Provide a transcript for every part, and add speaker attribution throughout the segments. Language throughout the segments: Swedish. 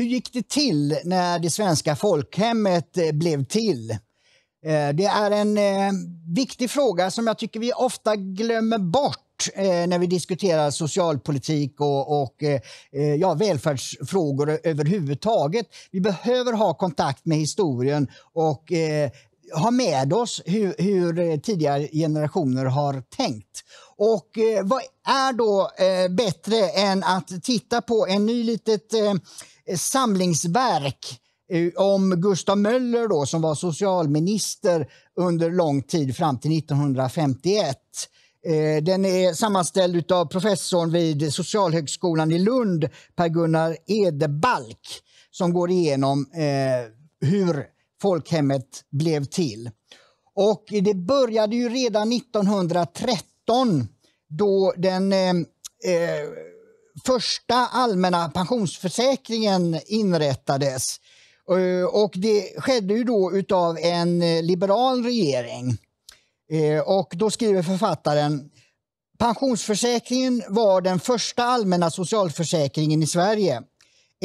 Speaker 1: Hur gick det till när det svenska folkhemmet eh, blev till? Eh, det är en eh, viktig fråga som jag tycker vi ofta glömmer bort när vi diskuterar socialpolitik och, och ja, välfärdsfrågor överhuvudtaget. Vi behöver ha kontakt med historien och ha med oss hur, hur, eh, tidigare generationer har tänkt. Och eh, vad är då eh, bättre än att titta på en ny litet eh, samlingsverk eh, om Gustav Möller då, som var socialminister under lång tid fram till 1951. Eh, den är sammanställd av professorn vid Socialhögskolan i Lund, Per-Gunnar Edebalk, som går igenom hur folkhemmet blev till. Och det började ju redan 1913 då den eh, eh, första allmänna pensionsförsäkringen inrättades. Eh, och det skedde ju då utav en eh, liberal regering. Och då skriver författaren Pensionsförsäkringen var den första allmänna socialförsäkringen i Sverige.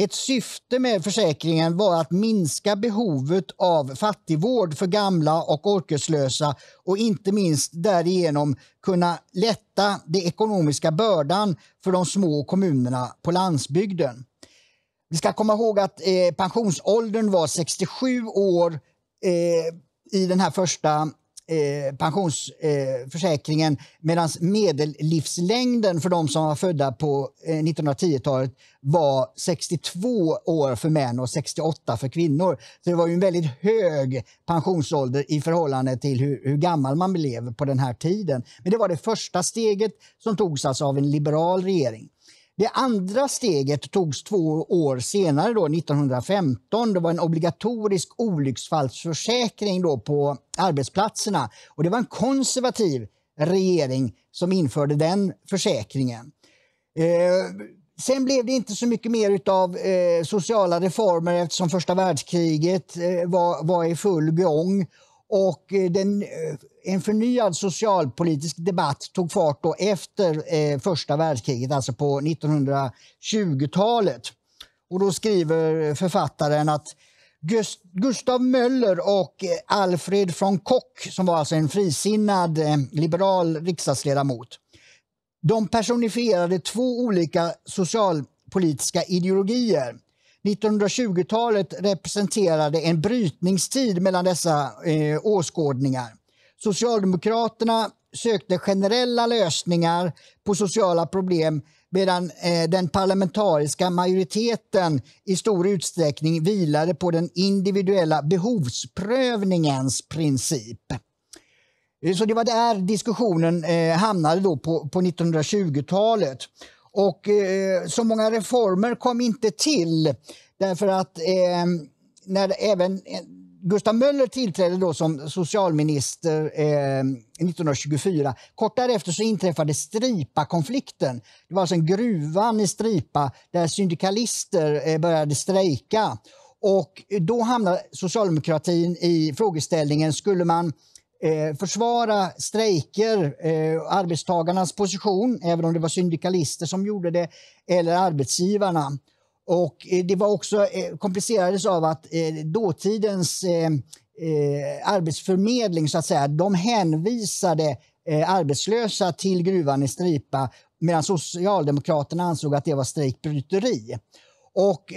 Speaker 1: Ett syfte med försäkringen var att minska behovet av fattigvård för gamla och orkeslösa och inte minst därigenom kunna lätta den ekonomiska bördan för de små kommunerna på landsbygden. Vi ska komma ihåg att eh, pensionsåldern var 67 år eh, i den här första Eh, pensionsförsäkringen eh, medan medellivslängden för de som var födda på 1910-talet eh, var 62 år för män och 68 för kvinnor. Så det var ju en väldigt hög pensionsålder i förhållande till hur, hur gammal man blev på den här tiden. Men det var det första steget som togs alltså av en liberal regering. Det andra steget togs två år senare, då, 1915. Det var en obligatorisk olycksfallsförsäkring då på arbetsplatserna. Och det var en konservativ regering som införde den försäkringen. Eh, Sen blev det inte så mycket mer av eh, sociala reformer eftersom första världskriget eh, var, var i full gång. Och eh, den, eh, en förnyad socialpolitisk debatt tog fart då efter eh, första världskriget, alltså på 1920-talet. Och då skriver författaren att Gustav Möller och Alfred von Kock som var alltså en frisinnad liberal riksdagsledamot, de personifierade två olika socialpolitiska ideologier. 1920-talet representerade en brytningstid mellan dessa eh, åskådningar. Socialdemokraterna sökte generella lösningar på sociala problem medan eh, den parlamentariska majoriteten i stor utsträckning vilade på den individuella behovsprövningens princip. Eh, så det var där diskussionen eh, hamnade då på, på 1920-talet. Och eh, så många reformer kom inte till därför att eh, när även eh, Gustav Möller tillträdde då som socialminister eh, 1924. Kort därefter så inträffade Stripa-konflikten. Det var alltså en gruvan i Stripa där syndikalister eh, började strejka. Och då hamnade socialdemokratin i frågeställningen, skulle man eh, försvara strejker, eh, arbetstagarnas position, även om det var syndikalister som gjorde det, eller arbetsgivarna. Och eh, det var också eh, komplicerades av att eh, dåtidens arbetsförmedling, så att säga, de hänvisade arbetslösa till gruvan i Stripa medan Socialdemokraterna ansåg att det var strejkbryteri. Och,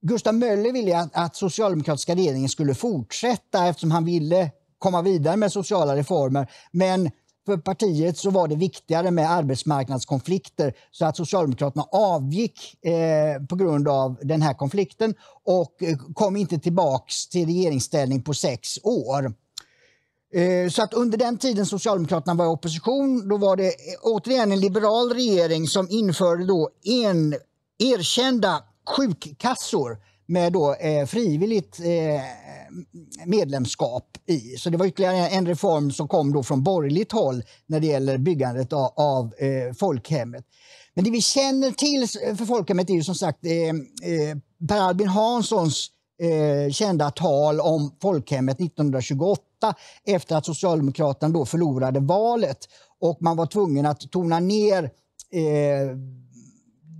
Speaker 1: Gustav Möller ville att, att socialdemokratiska regeringen skulle fortsätta eftersom han ville komma vidare med sociala reformer. Men för partiet så var det viktigare med arbetsmarknadskonflikter så att Socialdemokraterna avgick eh, på grund av den här konflikten och eh, kom inte tillbaks till regeringsställning på sex år. Eh, så att under den tiden Socialdemokraterna var i opposition, då var det eh, återigen en liberal regering som införde då en erkända sjukkassor med då, eh, frivilligt eh, medlemskap i. Så det var ytterligare en reform som kom då från borgerligt håll när det gäller byggandet av, av eh, folkhemmet. Men det vi känner till för folkhemmet är ju som sagt eh, eh, Per Albin Hanssons eh, kända tal om folkhemmet 1928 efter att Socialdemokraterna då förlorade valet och man var tvungen att tona ner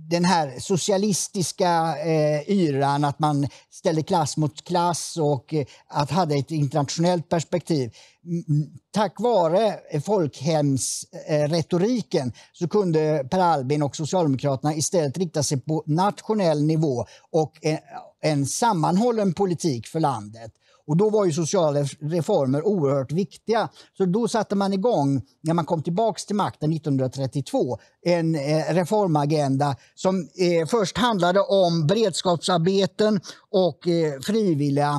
Speaker 1: den här socialistiska eh, yran, att man ställde klass mot klass och eh, att hade ett internationellt perspektiv. Tack vare folkhemsretoriken så kunde Per Albin och Socialdemokraterna istället rikta sig på nationell nivå och en, eh, en sammanhållen politik för landet. Och då var ju sociala reformer oerhört viktiga. Så då satte man igång, när man kom tillbaka till makten 1932, en eh, reformagenda som eh, först handlade om beredskapsarbeten och eh, frivilliga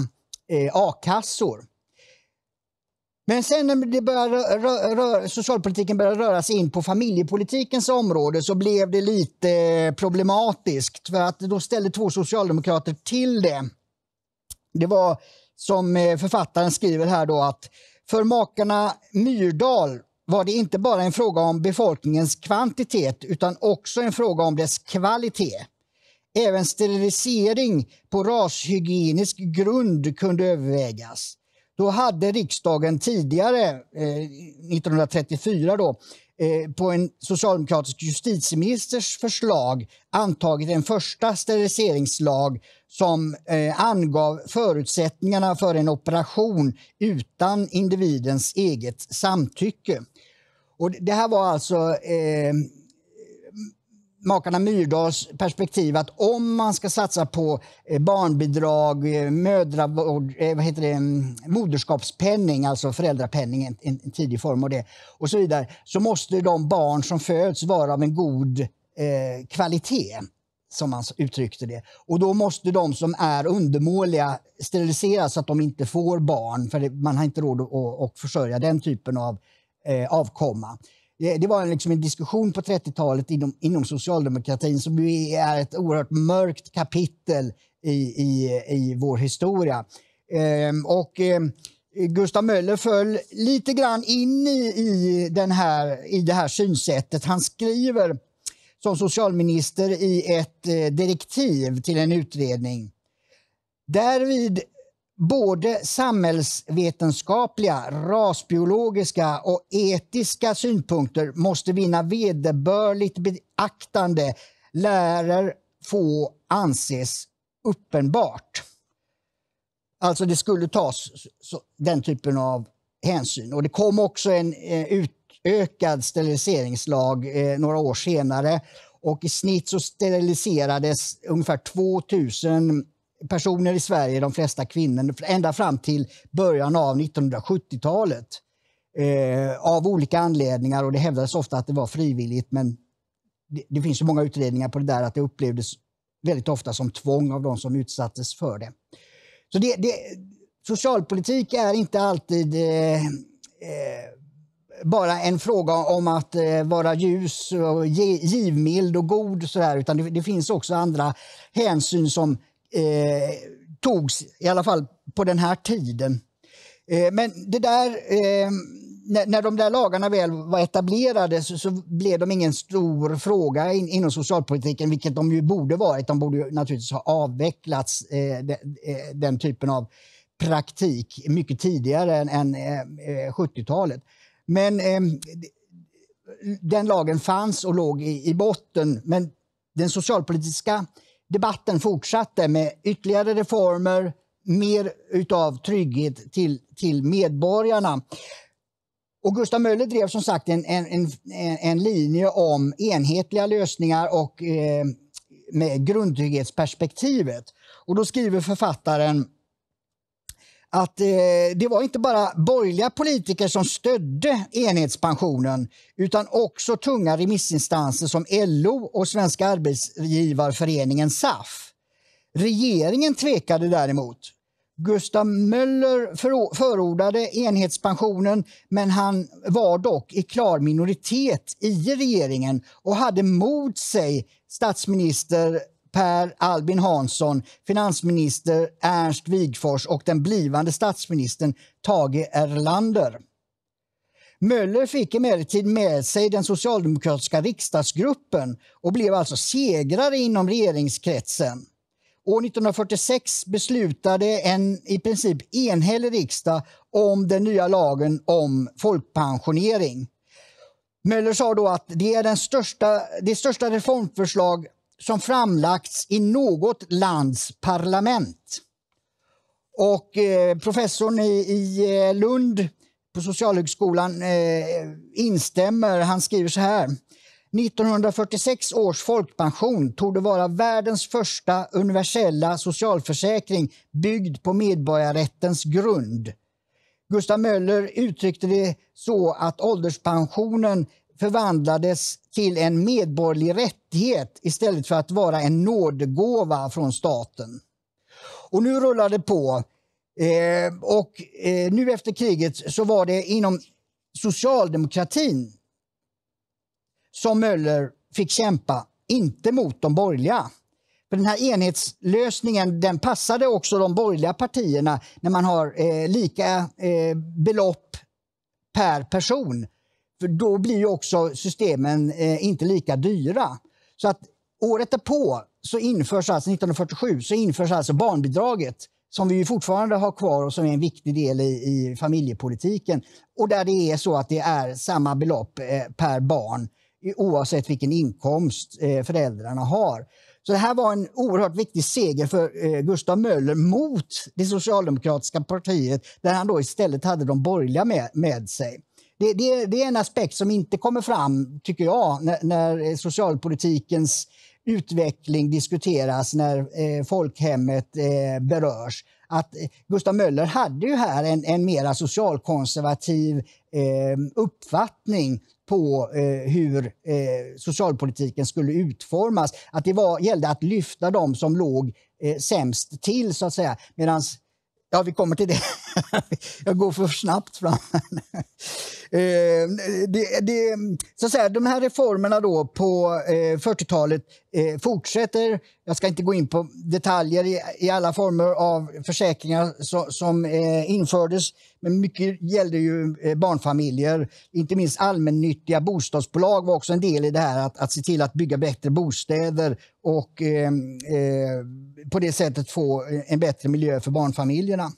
Speaker 1: a-kassor. Men sen när började rö- rö- socialpolitiken började röra sig in på familjepolitikens område så blev det lite problematiskt för att då ställde två socialdemokrater till det. Det var som eh, författaren skriver här då att för makarna Myrdal var det inte bara en fråga om befolkningens kvantitet utan också en fråga om dess kvalitet. Även sterilisering på rashygienisk grund kunde övervägas. Då hade riksdagen tidigare, 1934, eh, då, eh, på en socialdemokratisk justitieministers förslag antagit en första steriliseringslag som eh, angav förutsättningarna för en operation utan individens eget samtycke. Och det här var alltså makarna Myrdals perspektiv att om man ska satsa på eh, barnbidrag, eh, mödravård, eh, vad heter det, mm, moderskapspenning, alltså föräldrapenning, en, en tidig form av det, och så vidare, så måste de barn som föds vara av en god eh, kvalitet som man uttryckte det. Och då måste de som är undermåliga steriliseras så att de inte får barn, för man har inte råd att, att försörja den typen av eh, avkomma. Det var liksom en diskussion på 30-talet inom, inom socialdemokratin som är ett oerhört mörkt kapitel i, i, i vår historia. Ehm, och ehm, Gustav Möller föll lite grann in i, i, den här, i det här synsättet. Han skriver som socialminister i ett eh, direktiv till en utredning. Därvid både samhällsvetenskapliga, rasbiologiska och etiska synpunkter måste vinna vederbörligt beaktande lärer få anses uppenbart. Alltså det skulle tas den typen av hänsyn. Och Det kom också en eh, utökad steriliseringslag eh, några år senare och i snitt så steriliserades ungefär 2000 personer i Sverige, de flesta kvinnor, ända fram till början av 1970-talet. Eh, av olika anledningar och det hävdades ofta att det var frivilligt men det, det, finns ju många utredningar på det där att det upplevdes väldigt ofta som tvång av de som utsattes för det. Så det, det socialpolitik är inte alltid eh, eh bara en fråga om att eh, vara ljus, och givmild och god, och så här, utan det, det, finns också andra hänsyn som eh, togs, i alla fall på den här tiden. Eh, men det där, eh, när, när, de där lagarna väl var etablerade så, så blev de ingen stor fråga in, inom socialpolitiken, vilket de ju borde varit. De borde naturligtvis ha avvecklats, eh, de, eh, den typen av praktik, mycket tidigare än, än 70-talet. Eh, men den lagen fanns och låg i, i botten, men den socialpolitiska debatten fortsatte med ytterligare reformer, mer utav trygghet till, till medborgarna. Och Gustav Möller drev som sagt en, en, en, en linje om enhetliga lösningar och eh, med grundtrygghetsperspektivet. Och då skriver författaren att eh, det var inte bara borgerliga politiker som stödde enhetspensionen utan också tunga remissinstanser som LO och Svenska arbetsgivarföreningen SAF. Regeringen tvekade däremot. Gustav Möller förordade enhetspensionen men han var dock i klar minoritet i regeringen och hade mot sig statsminister Per Albin Hansson, finansminister Ernst Wigfors och den blivande statsministern Tage Erlander. Möller fick emellertid med sig den socialdemokratiska riksdagsgruppen och blev alltså segrare inom regeringskretsen. År 1946 beslutade en i princip enhällig riksdag om den nya lagen om folkpensionering. Möller sa då att det är den största, det största reformförslag som framlagts i något lands parlament. Och eh, professorn i, i, eh, Lund på Socialhögskolan eh, instämmer. Han skriver så här. 1946 års folkpension tog det vara världens första universella socialförsäkring byggd på medborgarrättens grund. Gustav Möller uttryckte det så att ålderspensionen förvandlades till en medborgerlig rättighet istället för att vara en nådegåva från staten. Och nu rullar det på. Eh, och eh, nu efter kriget så var det inom socialdemokratin som Möller fick kämpa, inte mot de borgerliga. För den här enhetslösningen den passade också de borgerliga partierna när man har eh, lika eh, belopp per person. För då blir ju också systemen eh, inte lika dyra. Så att året därpå, så införs alltså 1947, så införs alltså barnbidraget som vi fortfarande har kvar och som är en viktig del i, i familjepolitiken. Och där det är så att det är samma belopp eh, per barn oavsett vilken inkomst eh, föräldrarna har. Så det här var en oerhört viktig seger för eh, Gustav Möller mot det socialdemokratiska partiet där han då istället hade de borgerliga med, med sig det, det, det, är en aspekt som inte kommer fram, tycker jag, när, när eh, socialpolitikens utveckling diskuteras när eh, folkhemmet eh, berörs. Att eh, Gustav Möller hade ju här en, en mera socialkonservativ eh, uppfattning på hur socialpolitiken skulle utformas. Att det var, gällde att lyfta dem som låg sämst till, så att säga. Medan Ja, vi kommer till det jag går för snabbt fram. Eh, det, det, så att säga, de här reformerna då på 40-talet eh, eh, fortsätter. Jag ska inte gå in på detaljer i, alla former av försäkringar som, som infördes. Men mycket gällde ju barnfamiljer. Inte minst allmännyttiga bostadsbolag var också en del i det här att, att se till att bygga bättre bostäder och eh, på det sättet få en bättre miljö för barnfamiljerna.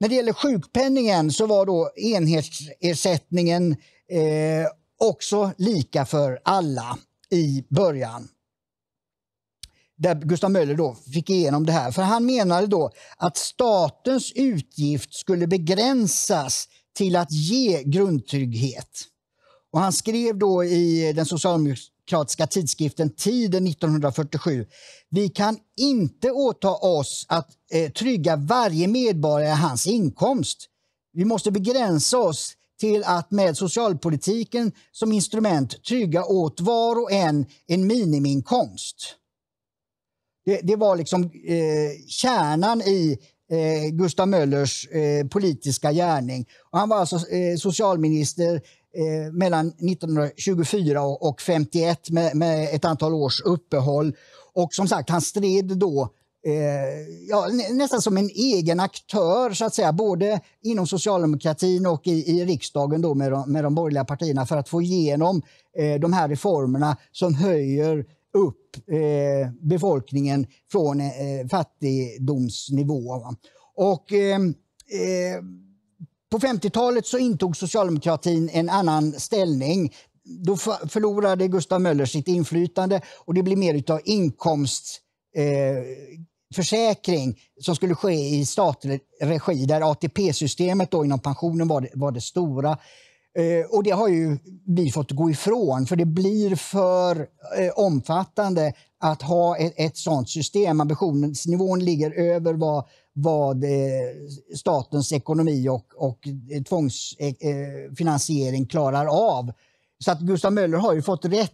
Speaker 1: När det gäller sjukpenningen så var då enhetsersättningen eh, också lika för alla i början. Där Gustav Möller då fick igenom det här. För han menade då att statens utgift skulle begränsas till att ge grundtrygghet. Och han skrev då i den socialdemokratiska tidskriften Tiden 1947. Vi kan inte åta oss att eh, trygga varje medborgare hans inkomst. Vi måste begränsa oss till att med socialpolitiken som instrument trygga åt var och en en minimiinkomst. Det, det var liksom eh, kärnan i eh, Gustav Möllers eh, politiska gärning. Och han var alltså eh, socialminister eh, mellan 1924 och, och 51 med, med, ett antal års uppehåll. Och som sagt, han stred då eh, ja, nästan som en egen aktör, så att säga, både inom socialdemokratin och i, i riksdagen då med, de, med de borgerliga partierna för att få igenom eh, de här reformerna som höjer upp eh, befolkningen från eh, fattigdomsnivå. Och, eh, eh på 50-talet så intog socialdemokratin en annan ställning. Då förlorade Gustav Möller sitt inflytande och det blev mer av inkomstförsäkring eh, som skulle ske i statlig regi där ATP-systemet inom pensionen var det, var det stora. Eh, och Det har ju vi fått gå ifrån för det blir för eh, omfattande att ha ett, ett sådant system. Ambitionsnivån ligger över vad, vad eh, statens ekonomi och, och eh, tvångsfinansiering eh, klarar av. Så att Gustav Möller har ju fått rätt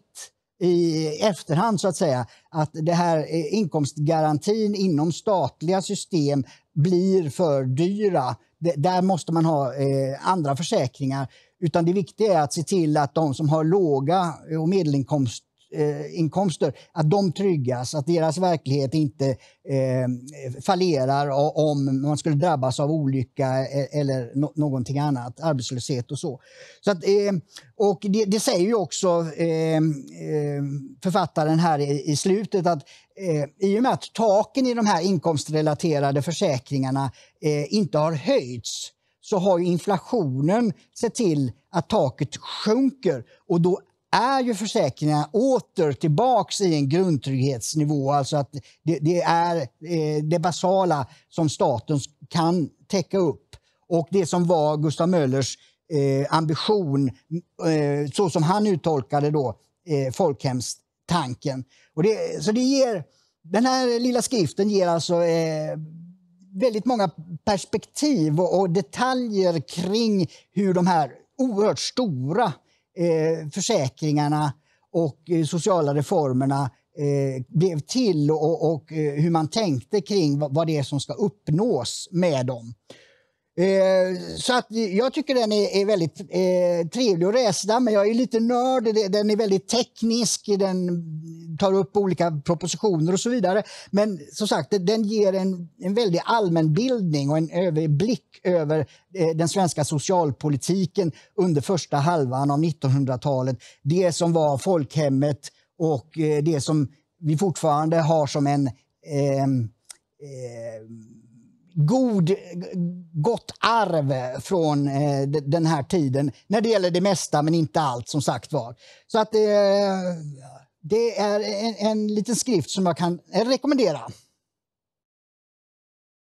Speaker 1: i efterhand så att säga, att det här inkomstgarantin inom statliga system blir för dyra. Där måste man ha andra försäkringar. Utan det viktiga är att se till att de som har låga och medelinkomst Eh, inkomster, att de tryggas, att deras verklighet inte eh, fallerar om man skulle drabbas av olycka e-, eller no någonting annat, arbetslöshet och så. så att, eh, och det, det, säger ju också eh, eh, författaren här i, i slutet att eh, i och med att taken i de här inkomstrelaterade försäkringarna eh, inte har höjts så har inflationen sett till att taket sjunker och då är ju försäkringarna åter tillbaks i en grundtrygghetsnivå. Alltså att det, det är eh, det basala som staten kan täcka upp. Och det som var Gustav Möllers eh, ambition, eh, så som han uttolkade då, folkhemstanken. Och det, så det ger, den här lilla skriften ger alltså väldigt många perspektiv och, detaljer kring hur de här oerhört stora eh, försäkringarna och eh, sociala reformerna eh, blev till och, och, eh, hur man tänkte kring vad, det är som ska uppnås med dem. Eh, så att jag tycker den är, är väldigt eh, trevlig att läsa, men jag är lite nörd. Den är väldigt teknisk, den tar upp olika propositioner och så vidare. Men som sagt, den ger en, en väldig allmänbildning och en överblick över eh, den svenska socialpolitiken under första halvan av 1900-talet. Det som var folkhemmet och eh, det som vi fortfarande har som en eh, eh, god, gott arv från eh, den här tiden när det gäller det mesta, men inte allt. som sagt var. Så att eh, det är en, en liten skrift som jag kan rekommendera.